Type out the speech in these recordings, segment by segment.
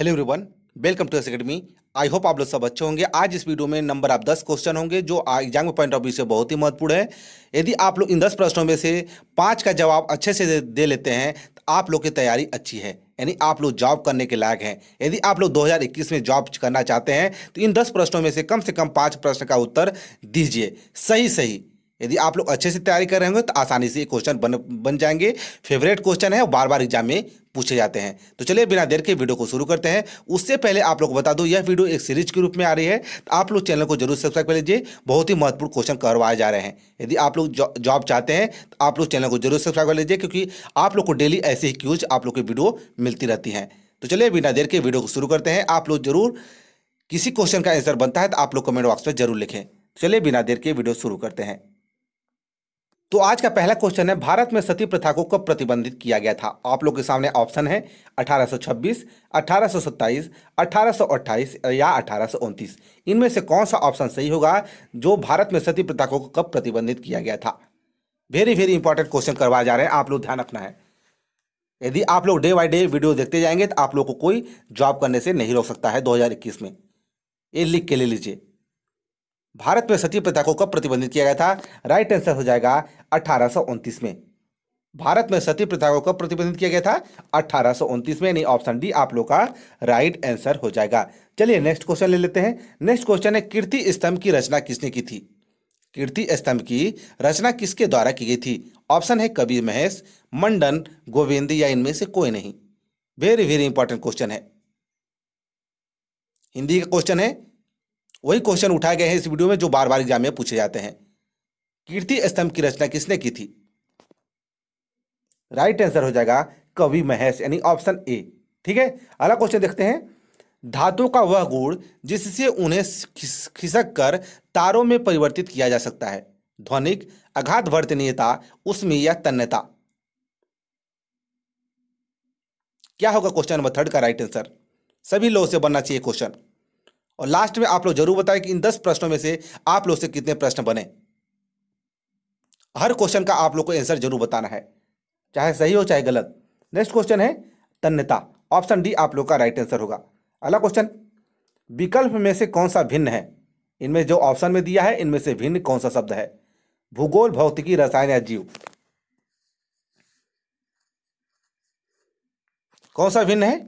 hello everyone welcome to S academy I hope आप लोग सब अच्छे होंगे आज इस वीडियो में नंबर आप दस क्वेश्चन होंगे जो एग्जाम के पॉइंट ऑफ व्यू से बहुत ही महत्वपूर्ण है यदि आप लोग इन दस प्रश्नों में से पाँच का जवाब अच्छे से दे लेते हैं तो आप लोग की तैयारी अच्छी है यानी आप लोग जॉब करने के लायक हैं यदि आप लोग 2021 में जॉब करना चाहते हैं तो इन दस प्रश्नों में से कम से कम पाँच प्रश्न का उत्तर दीजिए सही सही यदि आप लोग अच्छे से तैयारी कर रहे होंगे तो आसानी से ये क्वेश्चन बन बन जाएंगे फेवरेट क्वेश्चन है बार बार एग्जाम में पूछे जाते हैं तो चलिए बिना देर के वीडियो को शुरू करते हैं उससे पहले आप लोग बता दो यह वीडियो एक सीरीज के रूप में आ रही है तो आप लोग चैनल को जरूर सब्सक्राइब कर लीजिए बहुत ही महत्वपूर्ण क्वेश्चन करवाए जा रहे हैं यदि आप लोग जॉब चाहते हैं तो आप लोग चैनल को जरूर सब्सक्राइब कर लीजिए क्योंकि आप लोग को डेली ऐसे ही क्यूज आप लोग की वीडियो मिलती रहती हैं तो चलिए बिना देर के वीडियो को शुरू करते हैं आप लोग जरूर किसी क्वेश्चन का आंसर बनता है तो आप लोग कमेंट बॉक्स में जरूर लिखें चलिए बिना देर के वीडियो शुरू करते हैं तो आज का पहला क्वेश्चन है भारत में सती प्रथा को कब प्रतिबंधित किया गया था आप लोग के सामने ऑप्शन है 1826, 1827, 1828 या अठारह इनमें से कौन सा ऑप्शन सही होगा जो भारत में सती प्रथा को कब प्रतिबंधित किया गया था वेरी वेरी इंपॉर्टेंट क्वेश्चन करवाए जा रहे हैं आप लोग ध्यान रखना है यदि आप लोग डे बाई डे वीडियो देखते जाएंगे तो आप लोग को कोई जॉब करने से नहीं रोक सकता है दो में ये लिख के ले लीजिए भारत में सती प्रथा को कब प्रतिबंधित किया गया था राइट आंसर हो जाएगा अठारह में भारत में सती प्रथा को कब प्रतिबंधित किया गया था अठारह में यानी ऑप्शन डी आप लोग का राइट आंसर हो जाएगा चलिए नेक्स्ट क्वेश्चन ले लेते हैं नेक्स्ट क्वेश्चन है कीर्ति स्तंभ की रचना किसने की थी कीर्ति स्तंभ की रचना किसके द्वारा की गई थी ऑप्शन है कबीर महेश मंडन गोविंद या इनमें से कोई नहीं वेरी वेरी इंपॉर्टेंट क्वेश्चन है हिंदी का क्वेश्चन है वही क्वेश्चन उठाए गए हैं इस वीडियो में जो बार बार एग्जाम में पूछे जाते हैं कीर्ति स्तंभ की रचना किसने की थी राइट आंसर हो जाएगा कवि महेश यानी ऑप्शन ए ठीक है अगला क्वेश्चन देखते हैं धातु का वह गुण जिससे उन्हें खिसक कर तारों में परिवर्तित किया जा सकता है ध्वनिक अघात वर्तनीयता उसमें या तन्यता क्या होगा क्वेश्चन नंबर थर्ड का राइट आंसर सभी लोगों से बनना चाहिए क्वेश्चन और लास्ट में आप लोग जरूर बताएं कि इन दस प्रश्नों में से आप लोग से कितने प्रश्न बने हर क्वेश्चन का आप लोग को आंसर जरूर बताना है चाहे सही हो चाहे गलत नेक्स्ट क्वेश्चन है तन्यता ऑप्शन डी आप लोग का राइट आंसर होगा अगला क्वेश्चन विकल्प में से कौन सा भिन्न है इनमें जो ऑप्शन में दिया है इनमें से भिन्न कौन सा शब्द है भूगोल भौतिकी रसायन या जीव कौन सा भिन्न है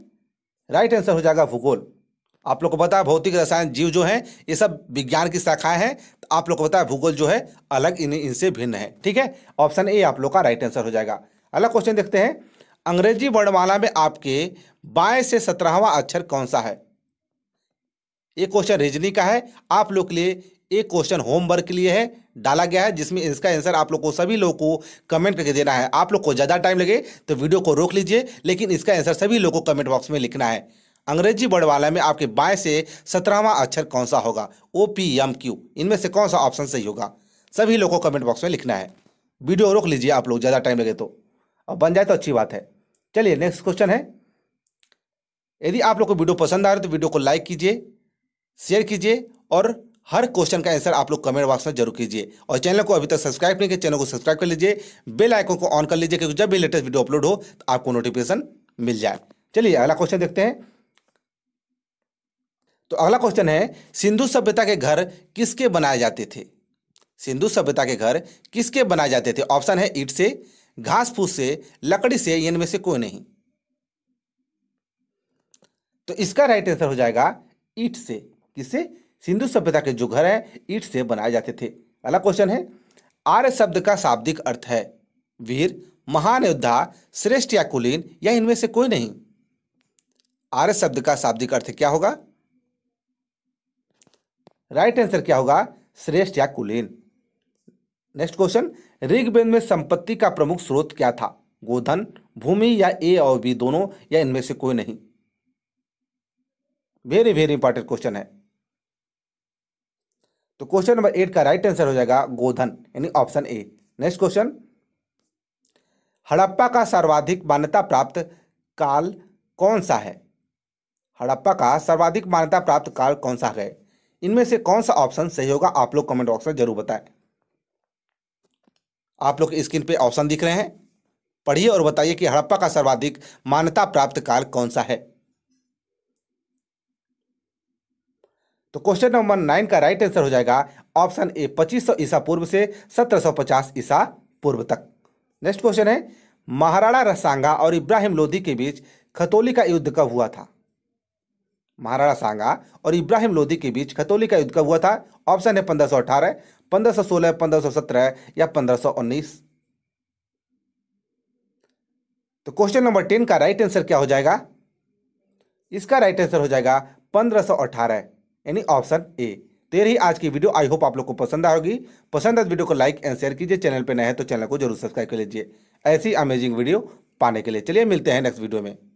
राइट आंसर हो जाएगा भूगोल आप लोग को पता है भौतिक रसायन जीव जो हैं ये सब विज्ञान की शाखाएं हैं तो आप लोग को पता है भूगोल जो है अलग इन इनसे भिन्न है ठीक है ऑप्शन ए आप लोग का राइट आंसर हो जाएगा अगला क्वेश्चन देखते हैं अंग्रेजी वर्णमाला में आपके बाएं से सत्रहवा अक्षर कौन सा है ये क्वेश्चन रिजनी का है आप लोग के लिए एक क्वेश्चन होमवर्क के लिए है डाला गया है जिसमें इसका आंसर आप लोग को सभी लोगों को कमेंट करके देना है आप लोग को ज़्यादा टाइम लगे तो वीडियो को रोक लीजिए लेकिन इसका आंसर सभी लोगों को कमेंट बॉक्स में लिखना है अंग्रेजी वर्ड वाला में आपके बाएं से सत्रहवा अक्षर कौन सा होगा ओ पी एम क्यू इनमें से कौन सा ऑप्शन सही होगा सभी लोगों को कमेंट बॉक्स में लिखना है वीडियो रोक लीजिए आप लोग ज़्यादा टाइम लगे तो और बन जाए तो अच्छी बात है चलिए नेक्स्ट क्वेश्चन है यदि आप लोग को वीडियो पसंद आ रहा है तो वीडियो को लाइक कीजिए शेयर कीजिए और हर क्वेश्चन का आंसर आप लोग कमेंट बॉक्स में जरूर कीजिए और चैनल को अभी तक सब्सक्राइब नहीं किया चैनल को सब्सक्राइब कर लीजिए बेल आइकन को ऑन कर लीजिए क्योंकि जब भी लेटेस्ट वीडियो अपलोड हो तो आपको नोटिफिकेशन मिल जाए चलिए अगला क्वेश्चन देखते हैं तो अगला क्वेश्चन है सिंधु सभ्यता के घर किसके बनाए जाते थे सिंधु सभ्यता के घर किसके बनाए जाते थे ऑप्शन है ईट से घास फूस से लकड़ी से इनमें से कोई नहीं तो इसका राइट आंसर हो जाएगा ईट से किससे सिंधु सभ्यता के जो घर है ईट से बनाए जाते थे अगला क्वेश्चन है आर्य शब्द का शाब्दिक अर्थ है वीर महान योद्धा श्रेष्ठ या कुलीन या इनमें से कोई नहीं आर्य शब्द का शाब्दिक अर्थ क्या होगा राइट आंसर क्या होगा श्रेष्ठ या कुलीन नेक्स्ट क्वेश्चन ऋग्वेद में संपत्ति का प्रमुख स्रोत क्या था गोधन भूमि या ए और बी दोनों या इनमें से कोई नहीं वेरी वेरी इंपॉर्टेंट क्वेश्चन है तो क्वेश्चन नंबर एट का राइट आंसर हो जाएगा गोधन यानी option A next question Harappa का सर्वाधिक मान्यता प्राप्त काल कौन सा है हड़प्पा का सर्वाधिक मान्यता प्राप्त काल कौन सा है इनमें से कौन सा ऑप्शन सही होगा आप लोग कमेंट बॉक्स में जरूर बताएं आप लोग स्क्रीन पे ऑप्शन दिख रहे हैं पढ़िए और बताइए कि हड़प्पा का सर्वाधिक मान्यता प्राप्त काल कौन सा है तो क्वेश्चन नंबर नाइन का राइट आंसर हो जाएगा ऑप्शन ए 2500 ईसा पूर्व से 1750 ईसा पूर्व तक नेक्स्ट क्वेश्चन है महाराणा रसांगा और इब्राहिम लोधी के बीच खतौली का युद्ध कब हुआ था महाराणा सांगा और इब्राहिम लोधी के बीच खतौली का युद्ध कब हुआ था ऑप्शन है पंद्रह सौ अठारह पंद्रह सौ सोलह पंद्रह सौ सत्रह या पंद्रह सौ उन्नीस तो क्वेश्चन नंबर टेन का राइट आंसर क्या हो जाएगा इसका राइट आंसर हो जाएगा पंद्रह सौ अठारह यानी ऑप्शन ए तो ये आज की वीडियो आई होप आप लोग को पसंद आएगी पसंद आए तो वीडियो को लाइक एंड शेयर कीजिए चैनल पर नए हैं तो चैनल को जरूर सब्सक्राइब कर लीजिए ऐसी अमेजिंग वीडियो पाने के लिए चलिए मिलते हैं नेक्स्ट वीडियो में